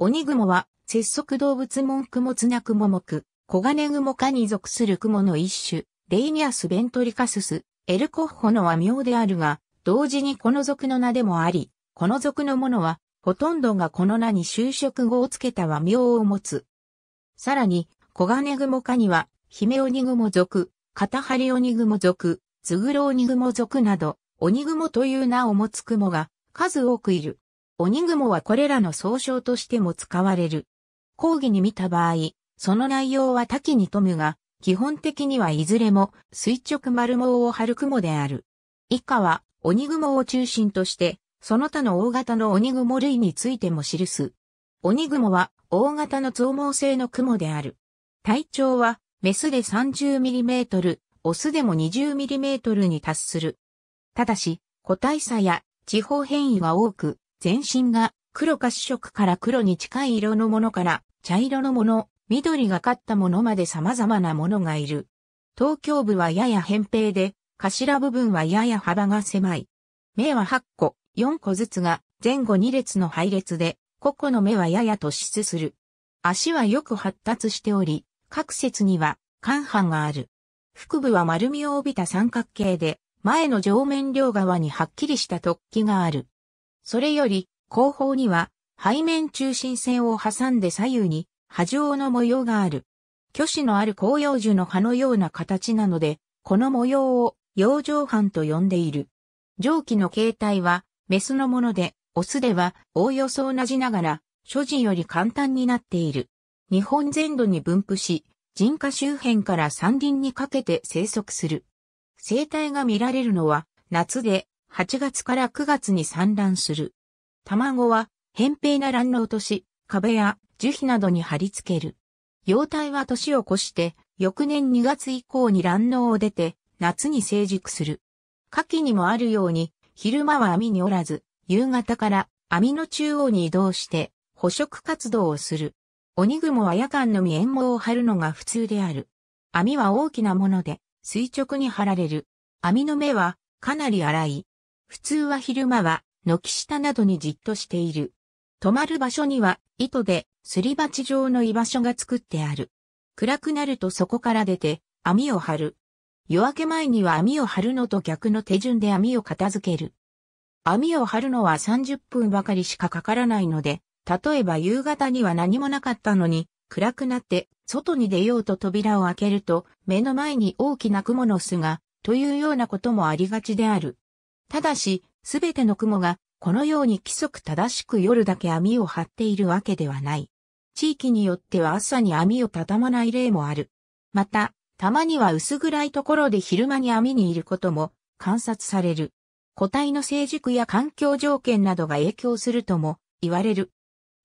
鬼雲は、節足動物門雲綱雲目、小金雲科に属する雲の一種、レイニアスベントリカスス、エルコッホの和名であるが、同時にこの属の名でもあり、この属のものは、ほとんどがこの名に就職語をつけた和名を持つ。さらに、小金雲科には、ヒメオニグモ属、オニグモ属、ズグロオニグモ属など、鬼雲という名を持つ雲が数多くいる。鬼雲はこれらの総称としても使われる。講義に見た場合、その内容は多岐に富むが、基本的にはいずれも垂直丸毛を張る雲である。以下は鬼雲を中心として、その他の大型の鬼雲類についても記す。鬼雲は大型の増毛性の雲である。体長はメスで 30mm、オスでも 20mm に達する。ただし、個体差や地方変異が多く、全身が黒褐色から黒に近い色のものから茶色のもの、緑がかったものまで様々なものがいる。東京部はやや扁平で、頭部分はやや幅が狭い。目は8個、4個ずつが前後2列の配列で、個々の目はやや突出する。足はよく発達しており、各節には間半がある。腹部は丸みを帯びた三角形で、前の上面両側にはっきりした突起がある。それより、後方には、背面中心線を挟んで左右に、波状の模様がある。虚子のある紅葉樹の葉のような形なので、この模様を、養状藩と呼んでいる。蒸気の形態は、メスのもので、オスでは、おおよそ同じながら、所持より簡単になっている。日本全土に分布し、人家周辺から山林にかけて生息する。生態が見られるのは、夏で8月から9月に産卵する。卵は、扁平な卵の落とし、壁や樹皮などに貼り付ける。幼体は年を越して、翌年2月以降に卵嚢を出て、夏に成熟する。夏季にもあるように、昼間は網におらず、夕方から網の中央に移動して、捕食活動をする。鬼雲は夜間のみ縁毛を張るのが普通である。網は大きなもので、垂直に張られる。網の目は、かなり荒い、普通は昼間は軒下などにじっとしている。止まる場所には糸ですり鉢状の居場所が作ってある。暗くなるとそこから出て網を張る。夜明け前には網を張るのと逆の手順で網を片付ける。網を張るのは30分ばかりしかかからないので、例えば夕方には何もなかったのに、暗くなって外に出ようと扉を開けると、目の前に大きな蜘蛛の巣が、というようなこともありがちである。ただし、すべての雲が、このように規則正しく夜だけ網を張っているわけではない。地域によっては朝に網を畳まない例もある。また、たまには薄暗いところで昼間に網にいることも観察される。個体の成熟や環境条件などが影響するとも言われる。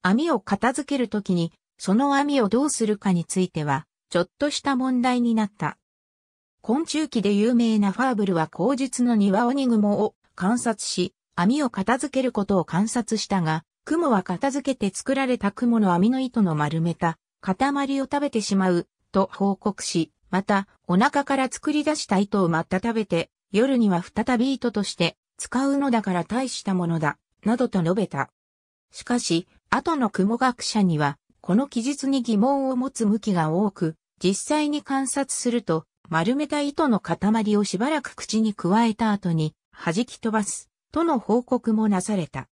網を片付けるときに、その網をどうするかについては、ちょっとした問題になった。昆虫記で有名なファーブルは口述の庭鬼雲を観察し、網を片付けることを観察したが、雲は片付けて作られた雲の網の糸の丸めた塊を食べてしまうと報告し、またお腹から作り出した糸をまた食べて、夜には再び糸として使うのだから大したものだ、などと述べた。しかし、後の雲学者には、この記述に疑問を持つ向きが多く、実際に観察すると、丸めた糸の塊をしばらく口に加えた後に、弾き飛ばす、との報告もなされた。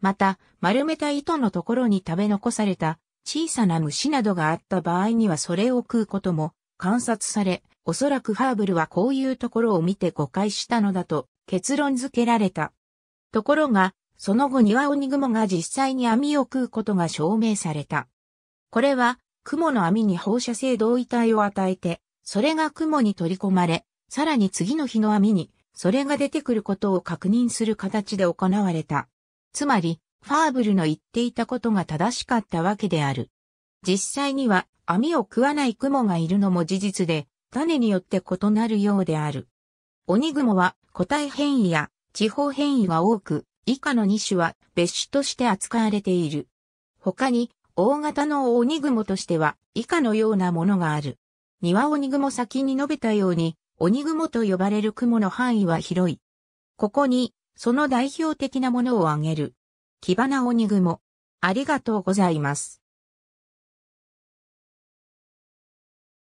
また、丸めた糸のところに食べ残された小さな虫などがあった場合にはそれを食うことも観察され、おそらくハーブルはこういうところを見て誤解したのだと結論付けられた。ところが、その後庭オニグモが実際に網を食うことが証明された。これは、雲の網に放射性同位体を与えて、それが雲に取り込まれ、さらに次の日の網にそれが出てくることを確認する形で行われた。つまり、ファーブルの言っていたことが正しかったわけである。実際には網を食わないクモがいるのも事実で、種によって異なるようである。鬼雲は個体変異や地方変異が多く、以下の2種は別種として扱われている。他に、大型の鬼雲としては以下のようなものがある。庭鬼ニ先に述べたように、鬼雲と呼ばれる雲の範囲は広い。ここに、その代表的なものを挙げる。木花鬼雲。ありがとうございます。